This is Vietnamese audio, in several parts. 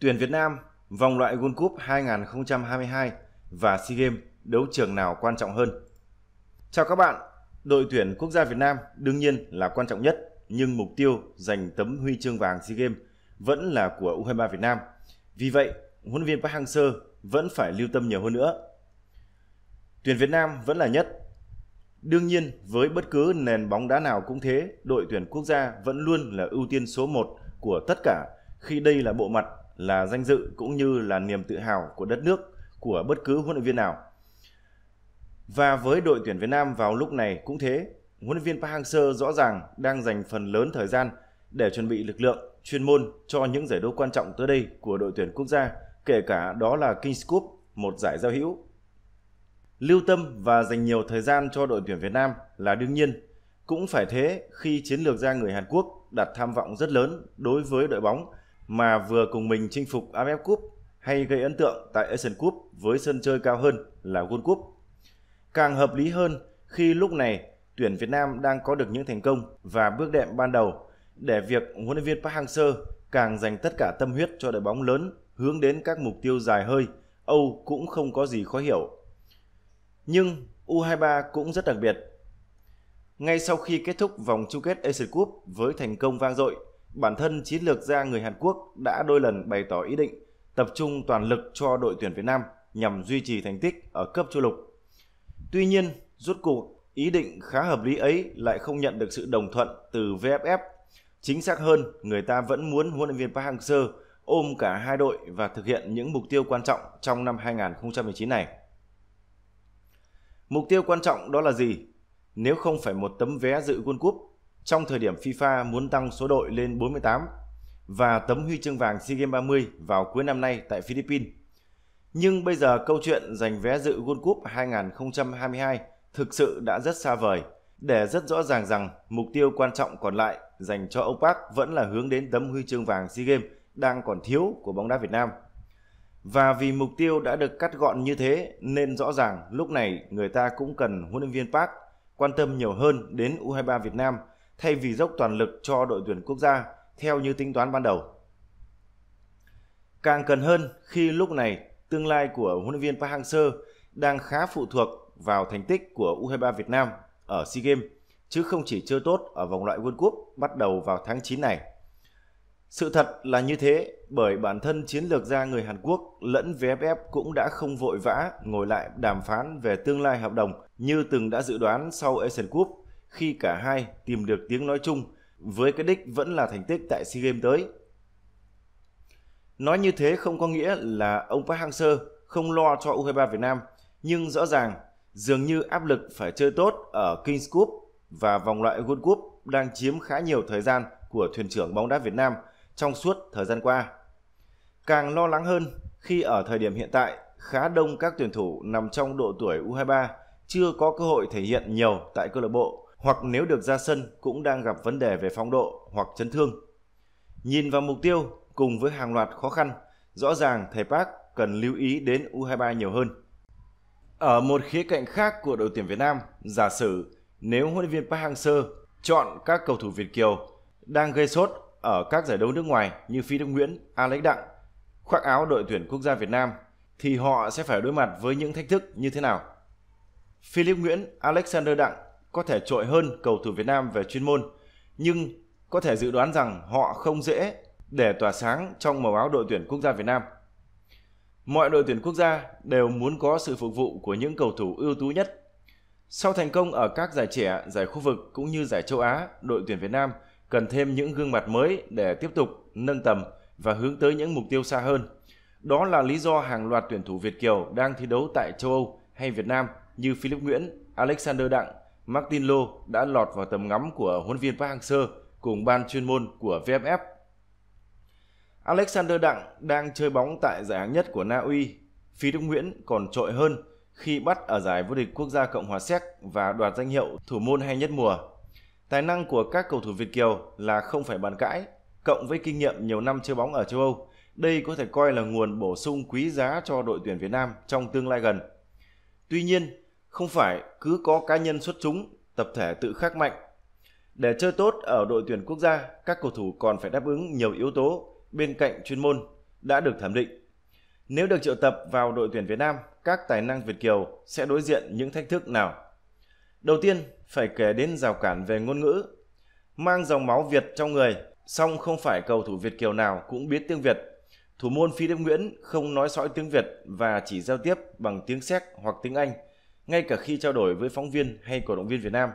Tuyển Việt Nam vòng loại World Cup 2022 và SEA Games đấu trường nào quan trọng hơn? Chào các bạn, đội tuyển quốc gia Việt Nam đương nhiên là quan trọng nhất, nhưng mục tiêu giành tấm huy chương vàng SEA Games vẫn là của U23 Việt Nam. Vì vậy, huấn luyện viên Park Hang-seo vẫn phải lưu tâm nhiều hơn nữa. Tuyển Việt Nam vẫn là nhất. Đương nhiên, với bất cứ nền bóng đá nào cũng thế, đội tuyển quốc gia vẫn luôn là ưu tiên số 1 của tất cả khi đây là bộ mặt là danh dự cũng như là niềm tự hào của đất nước của bất cứ huấn luyện viên nào. Và với đội tuyển Việt Nam vào lúc này cũng thế, huấn luyện viên Park Hang-seo rõ ràng đang dành phần lớn thời gian để chuẩn bị lực lượng, chuyên môn cho những giải đấu quan trọng tới đây của đội tuyển quốc gia, kể cả đó là Kings Cup, một giải giao hữu. Lưu tâm và dành nhiều thời gian cho đội tuyển Việt Nam là đương nhiên, cũng phải thế khi chiến lược gia người Hàn Quốc đặt tham vọng rất lớn đối với đội bóng mà vừa cùng mình chinh phục AFF Cup hay gây ấn tượng tại Asian Cup với sân chơi cao hơn là World Cup. Càng hợp lý hơn khi lúc này tuyển Việt Nam đang có được những thành công và bước đệm ban đầu để việc huấn luyện viên Park Hang-seo càng dành tất cả tâm huyết cho đội bóng lớn hướng đến các mục tiêu dài hơi, Âu cũng không có gì khó hiểu. Nhưng U23 cũng rất đặc biệt. Ngay sau khi kết thúc vòng chung kết Asian Cup với thành công vang dội Bản thân chiến lược gia người Hàn Quốc đã đôi lần bày tỏ ý định tập trung toàn lực cho đội tuyển Việt Nam nhằm duy trì thành tích ở cấp châu lục. Tuy nhiên, rốt cuộc ý định khá hợp lý ấy lại không nhận được sự đồng thuận từ VFF. Chính xác hơn, người ta vẫn muốn huấn luyện viên Park Hang-seo ôm cả hai đội và thực hiện những mục tiêu quan trọng trong năm 2019 này. Mục tiêu quan trọng đó là gì? Nếu không phải một tấm vé dự World Cup trong thời điểm FIFA muốn tăng số đội lên 48 và tấm huy chương vàng SEA Games 30 vào cuối năm nay tại Philippines. Nhưng bây giờ câu chuyện giành vé dự World Cup 2022 thực sự đã rất xa vời, để rất rõ ràng rằng mục tiêu quan trọng còn lại dành cho ông Park vẫn là hướng đến tấm huy chương vàng SEA Games đang còn thiếu của bóng đá Việt Nam. Và vì mục tiêu đã được cắt gọn như thế nên rõ ràng lúc này người ta cũng cần huấn luyện viên Park quan tâm nhiều hơn đến U23 Việt Nam – thay vì dốc toàn lực cho đội tuyển quốc gia theo như tính toán ban đầu. Càng cần hơn khi lúc này tương lai của huấn luyện viên Park Hang-seo đang khá phụ thuộc vào thành tích của U23 Việt Nam ở SEA Games chứ không chỉ chơi tốt ở vòng loại World Cup bắt đầu vào tháng 9 này. Sự thật là như thế bởi bản thân chiến lược gia người Hàn Quốc lẫn VFF cũng đã không vội vã ngồi lại đàm phán về tương lai hợp đồng như từng đã dự đoán sau Asian Cup khi cả hai tìm được tiếng nói chung với cái đích vẫn là thành tích tại SEA Games tới. Nói như thế không có nghĩa là ông Park Hang-seo không lo cho U23 Việt Nam, nhưng rõ ràng dường như áp lực phải chơi tốt ở Kings Cup và vòng loại World Cup đang chiếm khá nhiều thời gian của thuyền trưởng bóng đá Việt Nam trong suốt thời gian qua. Càng lo lắng hơn khi ở thời điểm hiện tại khá đông các tuyển thủ nằm trong độ tuổi U23 chưa có cơ hội thể hiện nhiều tại câu lạc bộ hoặc nếu được ra sân cũng đang gặp vấn đề về phong độ hoặc chấn thương. Nhìn vào mục tiêu cùng với hàng loạt khó khăn, rõ ràng thầy Park cần lưu ý đến U23 nhiều hơn. Ở một khía cạnh khác của đội tuyển Việt Nam, giả sử nếu huấn luyện viên Park Hang-seo chọn các cầu thủ Việt kiều đang gây sốt ở các giải đấu nước ngoài như Phi Đức Nguyễn, Alex Đặng khoác áo đội tuyển quốc gia Việt Nam thì họ sẽ phải đối mặt với những thách thức như thế nào? Philip Nguyễn, Alexander Đặng có thể trội hơn cầu thủ Việt Nam về chuyên môn, nhưng có thể dự đoán rằng họ không dễ để tỏa sáng trong màu áo đội tuyển quốc gia Việt Nam. Mọi đội tuyển quốc gia đều muốn có sự phục vụ của những cầu thủ ưu tú nhất. Sau thành công ở các giải trẻ, giải khu vực cũng như giải châu Á, đội tuyển Việt Nam cần thêm những gương mặt mới để tiếp tục nâng tầm và hướng tới những mục tiêu xa hơn. Đó là lý do hàng loạt tuyển thủ Việt Kiều đang thi đấu tại châu Âu hay Việt Nam như Philip Nguyễn, Alexander Đặng, Martin Lo đã lọt vào tầm ngắm của huấn viên Park Hang-seo cùng ban chuyên môn của VFF. Alexander Đặng đang chơi bóng tại giải hạng nhất của Na Uy. Phi Đức Nguyễn còn trội hơn khi bắt ở giải vô địch quốc gia Cộng hòa Séc và đoạt danh hiệu thủ môn hay nhất mùa. Tài năng của các cầu thủ Việt Kiều là không phải bàn cãi, cộng với kinh nghiệm nhiều năm chơi bóng ở châu Âu, đây có thể coi là nguồn bổ sung quý giá cho đội tuyển Việt Nam trong tương lai gần. Tuy nhiên, không phải cứ có cá nhân xuất chúng, tập thể tự khắc mạnh. Để chơi tốt ở đội tuyển quốc gia, các cầu thủ còn phải đáp ứng nhiều yếu tố bên cạnh chuyên môn đã được thẩm định. Nếu được triệu tập vào đội tuyển Việt Nam, các tài năng Việt kiều sẽ đối diện những thách thức nào? Đầu tiên, phải kể đến rào cản về ngôn ngữ. Mang dòng máu Việt trong người, song không phải cầu thủ Việt kiều nào cũng biết tiếng Việt. Thủ môn Phi Đức Nguyễn không nói sõi tiếng Việt và chỉ giao tiếp bằng tiếng Séc hoặc tiếng Anh – ngay cả khi trao đổi với phóng viên hay cổ động viên Việt Nam.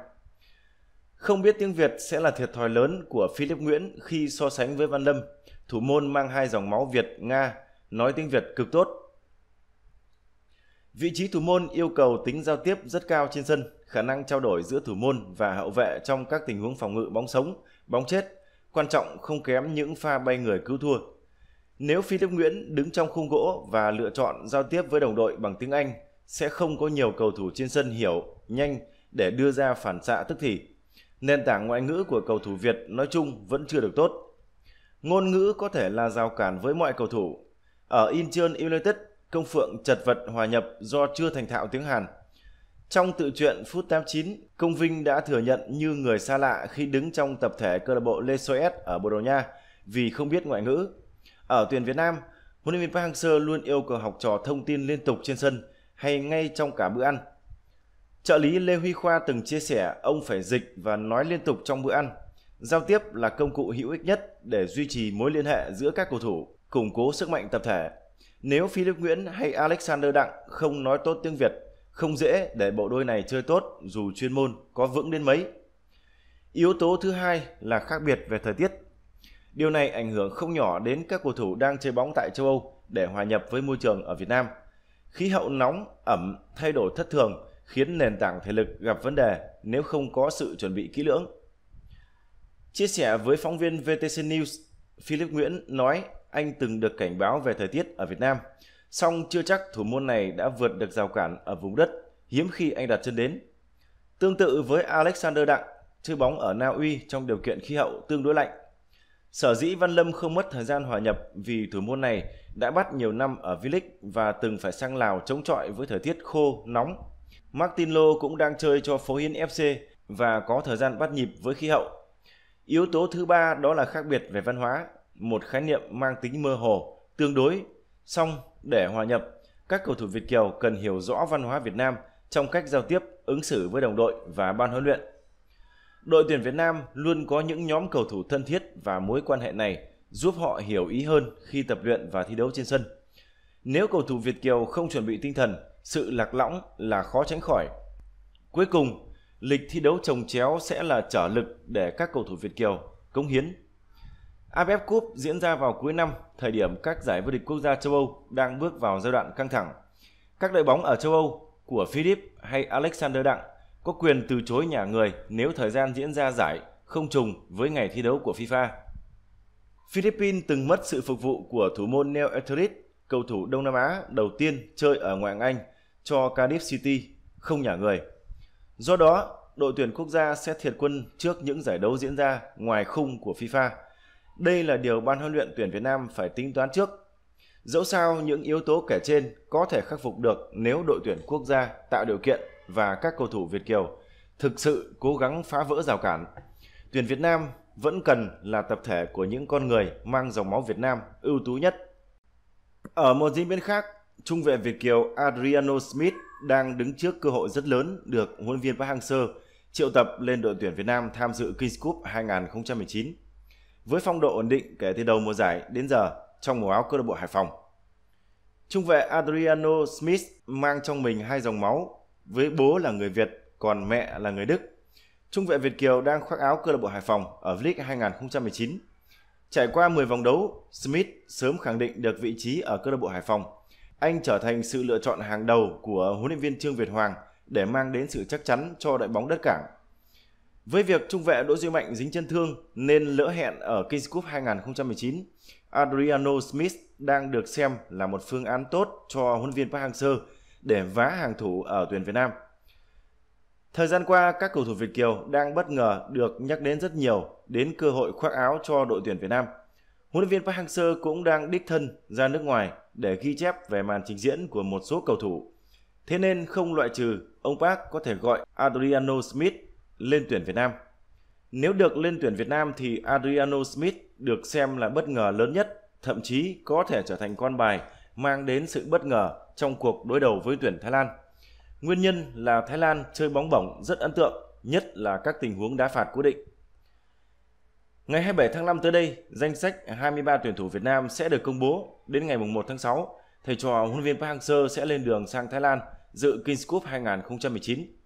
Không biết tiếng Việt sẽ là thiệt thòi lớn của Philip Nguyễn khi so sánh với Văn Lâm, thủ môn mang hai dòng máu Việt-Nga, nói tiếng Việt cực tốt. Vị trí thủ môn yêu cầu tính giao tiếp rất cao trên sân, khả năng trao đổi giữa thủ môn và hậu vệ trong các tình huống phòng ngự bóng sống, bóng chết, quan trọng không kém những pha bay người cứu thua. Nếu Philip Nguyễn đứng trong khung gỗ và lựa chọn giao tiếp với đồng đội bằng tiếng Anh sẽ không có nhiều cầu thủ trên sân hiểu nhanh để đưa ra phản xạ tức thì. Nền tảng ngoại ngữ của cầu thủ Việt nói chung vẫn chưa được tốt. Ngôn ngữ có thể là rào cản với mọi cầu thủ. Ở Incheon United, Công Phượng chật vật hòa nhập do chưa thành thạo tiếng Hàn. Trong tự truyện phút 89, Công Vinh đã thừa nhận như người xa lạ khi đứng trong tập thể câu lạc bộ Le Soet ở Bồ Đào Nha vì không biết ngoại ngữ. Ở tuyển Việt Nam, huấn luyện viên Park Hang-seo luôn yêu cầu học trò thông tin liên tục trên sân – hay ngay trong cả bữa ăn. Trợ lý Lê Huy Khoa từng chia sẻ ông phải dịch và nói liên tục trong bữa ăn. Giao tiếp là công cụ hữu ích nhất để duy trì mối liên hệ giữa các cầu thủ, củng cố sức mạnh tập thể. Nếu Philip Nguyễn hay Alexander Đặng không nói tốt tiếng Việt, không dễ để bộ đôi này chơi tốt dù chuyên môn có vững đến mấy. Yếu tố thứ hai là khác biệt về thời tiết. Điều này ảnh hưởng không nhỏ đến các cầu thủ đang chơi bóng tại châu Âu để hòa nhập với môi trường ở Việt Nam – Khí hậu nóng, ẩm, thay đổi thất thường khiến nền tảng thể lực gặp vấn đề nếu không có sự chuẩn bị kỹ lưỡng. Chia sẻ với phóng viên VTC News, Philip Nguyễn nói anh từng được cảnh báo về thời tiết ở Việt Nam, song chưa chắc thủ môn này đã vượt được rào cản ở vùng đất hiếm khi anh đặt chân đến. Tương tự với Alexander Đặng, chơi bóng ở Na Uy trong điều kiện khí hậu tương đối lạnh. Sở dĩ Văn Lâm không mất thời gian hòa nhập vì thủ môn này đã bắt nhiều năm ở V-League và từng phải sang Lào chống chọi với thời tiết khô, nóng. Martin Lô cũng đang chơi cho Phố Hiến FC và có thời gian bắt nhịp với khí hậu. Yếu tố thứ ba đó là khác biệt về văn hóa, một khái niệm mang tính mơ hồ, tương đối. Song, để hòa nhập, các cầu thủ Việt Kiều cần hiểu rõ văn hóa Việt Nam trong cách giao tiếp, ứng xử với đồng đội và ban huấn luyện. Đội tuyển Việt Nam luôn có những nhóm cầu thủ thân thiết và mối quan hệ này giúp họ hiểu ý hơn khi tập luyện và thi đấu trên sân. Nếu cầu thủ Việt Kiều không chuẩn bị tinh thần, sự lạc lõng là khó tránh khỏi. Cuối cùng, lịch thi đấu trồng chéo sẽ là trở lực để các cầu thủ Việt Kiều cống hiến. AFF Cup diễn ra vào cuối năm, thời điểm các giải vô địch quốc gia châu Âu đang bước vào giai đoạn căng thẳng. Các đội bóng ở châu Âu của Philip hay Alexander Đặng có quyền từ chối nhà người nếu thời gian diễn ra giải không trùng với ngày thi đấu của FIFA. Philippines từng mất sự phục vụ của thủ môn Neil Etheridge, cầu thủ Đông Nam Á đầu tiên chơi ở ngoại hạng Anh cho Cardiff City không nhả người. Do đó, đội tuyển quốc gia sẽ thiệt quân trước những giải đấu diễn ra ngoài khung của FIFA. Đây là điều ban huấn luyện tuyển Việt Nam phải tính toán trước. Dẫu sao những yếu tố kể trên có thể khắc phục được nếu đội tuyển quốc gia tạo điều kiện và các cầu thủ Việt kiều thực sự cố gắng phá vỡ rào cản. Tuyển Việt Nam vẫn cần là tập thể của những con người mang dòng máu Việt Nam ưu tú nhất. Ở một diễn biến khác, trung vệ Việt Kiều Adriano Smith đang đứng trước cơ hội rất lớn được huấn luyện viên Park Hang-seo triệu tập lên đội tuyển Việt Nam tham dự Kings Cup 2019. Với phong độ ổn định kể từ đầu mùa giải đến giờ trong màu áo câu lạc bộ Hải Phòng. Trung vệ Adriano Smith mang trong mình hai dòng máu, với bố là người Việt còn mẹ là người Đức Trung vệ Việt Kiều đang khoác áo câu lạc bộ Hải Phòng ở V-League 2019. Trải qua 10 vòng đấu, Smith sớm khẳng định được vị trí ở câu lạc bộ Hải Phòng. Anh trở thành sự lựa chọn hàng đầu của huấn luyện viên Trương Việt Hoàng để mang đến sự chắc chắn cho đội bóng đất cảng. Với việc trung vệ Đỗ Duy Mạnh dính chân thương nên lỡ hẹn ở Kings Cup 2019, Adriano Smith đang được xem là một phương án tốt cho huấn luyện viên Park Hang-seo để vá hàng thủ ở tuyển Việt Nam. Thời gian qua, các cầu thủ Việt Kiều đang bất ngờ được nhắc đến rất nhiều đến cơ hội khoác áo cho đội tuyển Việt Nam. Huấn luyện viên Park Hang-seo cũng đang đích thân ra nước ngoài để ghi chép về màn trình diễn của một số cầu thủ. Thế nên không loại trừ ông Park có thể gọi Adriano Smith lên tuyển Việt Nam. Nếu được lên tuyển Việt Nam thì Adriano Smith được xem là bất ngờ lớn nhất, thậm chí có thể trở thành con bài mang đến sự bất ngờ trong cuộc đối đầu với tuyển Thái Lan. Nguyên nhân là Thái Lan chơi bóng bổng rất ấn tượng, nhất là các tình huống đá phạt cố định. Ngày 27 tháng 5 tới đây, danh sách 23 tuyển thủ Việt Nam sẽ được công bố. Đến ngày 1 tháng 6, thầy trò huấn luyện viên Park Hang-seo sẽ lên đường sang Thái Lan dự Kings Cup 2019.